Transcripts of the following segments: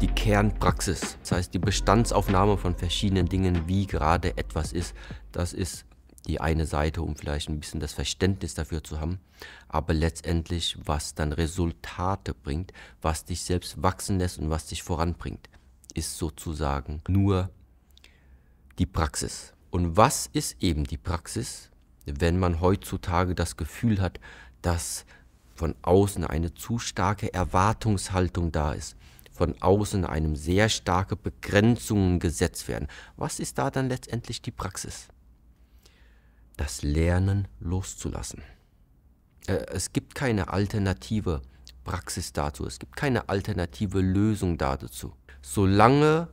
Die Kernpraxis, das heißt die Bestandsaufnahme von verschiedenen Dingen, wie gerade etwas ist, das ist die eine Seite, um vielleicht ein bisschen das Verständnis dafür zu haben, aber letztendlich, was dann Resultate bringt, was dich selbst wachsen lässt und was dich voranbringt, ist sozusagen nur die Praxis. Und was ist eben die Praxis? wenn man heutzutage das Gefühl hat, dass von außen eine zu starke Erwartungshaltung da ist, von außen einem sehr starke Begrenzungen gesetzt werden. Was ist da dann letztendlich die Praxis? Das Lernen loszulassen. Äh, es gibt keine alternative Praxis dazu, es gibt keine alternative Lösung dazu. Solange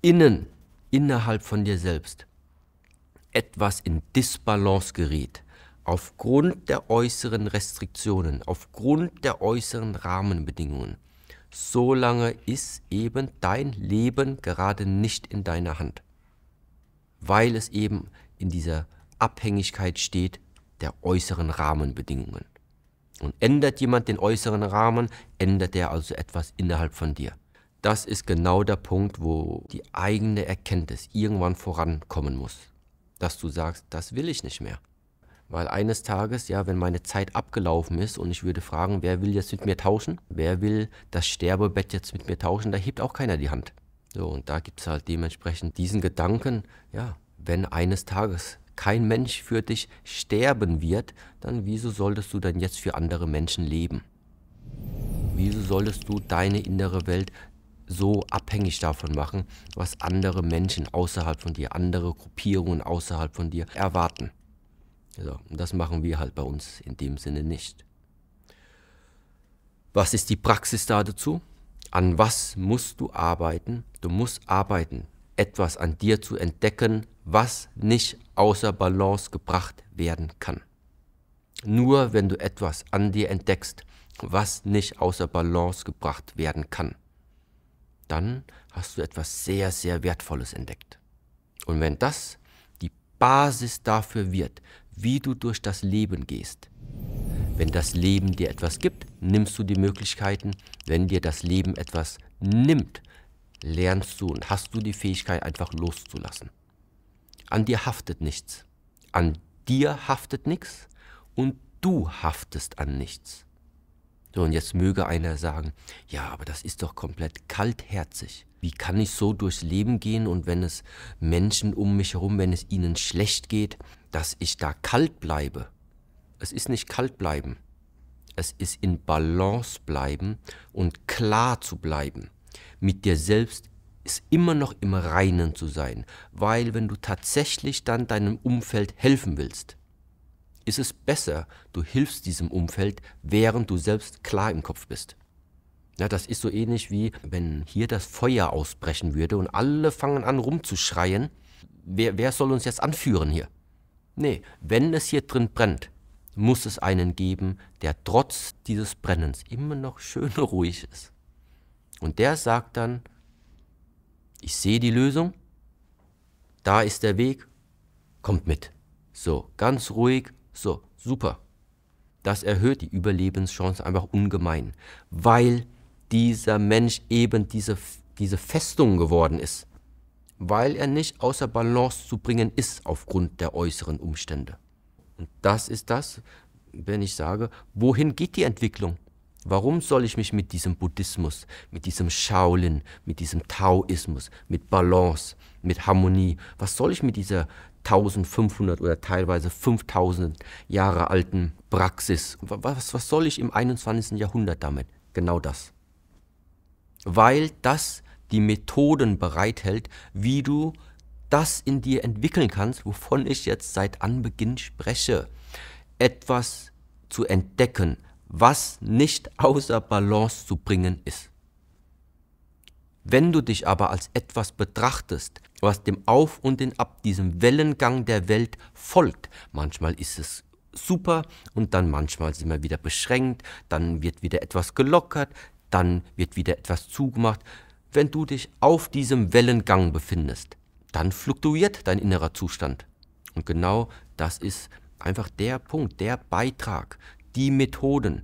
innen, innerhalb von dir selbst, etwas in Disbalance gerät, aufgrund der äußeren Restriktionen, aufgrund der äußeren Rahmenbedingungen, solange ist eben dein Leben gerade nicht in deiner Hand, weil es eben in dieser Abhängigkeit steht der äußeren Rahmenbedingungen. Und ändert jemand den äußeren Rahmen, ändert er also etwas innerhalb von dir. Das ist genau der Punkt, wo die eigene Erkenntnis irgendwann vorankommen muss dass du sagst, das will ich nicht mehr. Weil eines Tages, ja, wenn meine Zeit abgelaufen ist und ich würde fragen, wer will jetzt mit mir tauschen? Wer will das Sterbebett jetzt mit mir tauschen? Da hebt auch keiner die Hand. So, und da gibt es halt dementsprechend diesen Gedanken, ja, wenn eines Tages kein Mensch für dich sterben wird, dann wieso solltest du dann jetzt für andere Menschen leben? Wieso solltest du deine innere Welt so abhängig davon machen, was andere Menschen außerhalb von dir, andere Gruppierungen außerhalb von dir erwarten. So, das machen wir halt bei uns in dem Sinne nicht. Was ist die Praxis da dazu? An was musst du arbeiten? Du musst arbeiten, etwas an dir zu entdecken, was nicht außer Balance gebracht werden kann. Nur wenn du etwas an dir entdeckst, was nicht außer Balance gebracht werden kann, dann hast du etwas sehr, sehr Wertvolles entdeckt. Und wenn das die Basis dafür wird, wie du durch das Leben gehst, wenn das Leben dir etwas gibt, nimmst du die Möglichkeiten. Wenn dir das Leben etwas nimmt, lernst du und hast du die Fähigkeit, einfach loszulassen. An dir haftet nichts. An dir haftet nichts und du haftest an nichts. So, und jetzt möge einer sagen, ja, aber das ist doch komplett kaltherzig. Wie kann ich so durchs Leben gehen und wenn es Menschen um mich herum, wenn es ihnen schlecht geht, dass ich da kalt bleibe? Es ist nicht kalt bleiben. Es ist in Balance bleiben und klar zu bleiben. Mit dir selbst ist immer noch im Reinen zu sein, weil wenn du tatsächlich dann deinem Umfeld helfen willst, ist es besser, du hilfst diesem Umfeld, während du selbst klar im Kopf bist. Ja, das ist so ähnlich wie, wenn hier das Feuer ausbrechen würde und alle fangen an rumzuschreien, wer, wer soll uns jetzt anführen hier? Nee, wenn es hier drin brennt, muss es einen geben, der trotz dieses Brennens immer noch schön ruhig ist. Und der sagt dann, ich sehe die Lösung, da ist der Weg, kommt mit. So, ganz ruhig, so, super. Das erhöht die Überlebenschance einfach ungemein, weil dieser Mensch eben diese, diese Festung geworden ist, weil er nicht außer Balance zu bringen ist aufgrund der äußeren Umstände. Und das ist das, wenn ich sage, wohin geht die Entwicklung? Warum soll ich mich mit diesem Buddhismus, mit diesem Shaolin, mit diesem Taoismus, mit Balance, mit Harmonie, was soll ich mit dieser 1500 oder teilweise 5000 Jahre alten Praxis. Was, was soll ich im 21. Jahrhundert damit? Genau das. Weil das die Methoden bereithält, wie du das in dir entwickeln kannst, wovon ich jetzt seit Anbeginn spreche. Etwas zu entdecken, was nicht außer Balance zu bringen ist. Wenn du dich aber als etwas betrachtest, was dem Auf und den Ab, diesem Wellengang der Welt folgt, manchmal ist es super und dann manchmal sind wir wieder beschränkt, dann wird wieder etwas gelockert, dann wird wieder etwas zugemacht. Wenn du dich auf diesem Wellengang befindest, dann fluktuiert dein innerer Zustand. Und genau das ist einfach der Punkt, der Beitrag, die Methoden,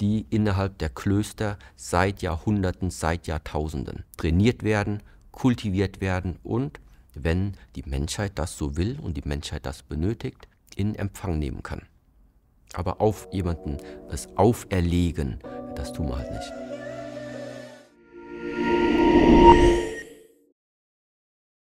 die innerhalb der Klöster seit Jahrhunderten, seit Jahrtausenden trainiert werden, kultiviert werden und, wenn die Menschheit das so will und die Menschheit das benötigt, in Empfang nehmen kann. Aber auf jemanden es auferlegen, das tun wir halt nicht.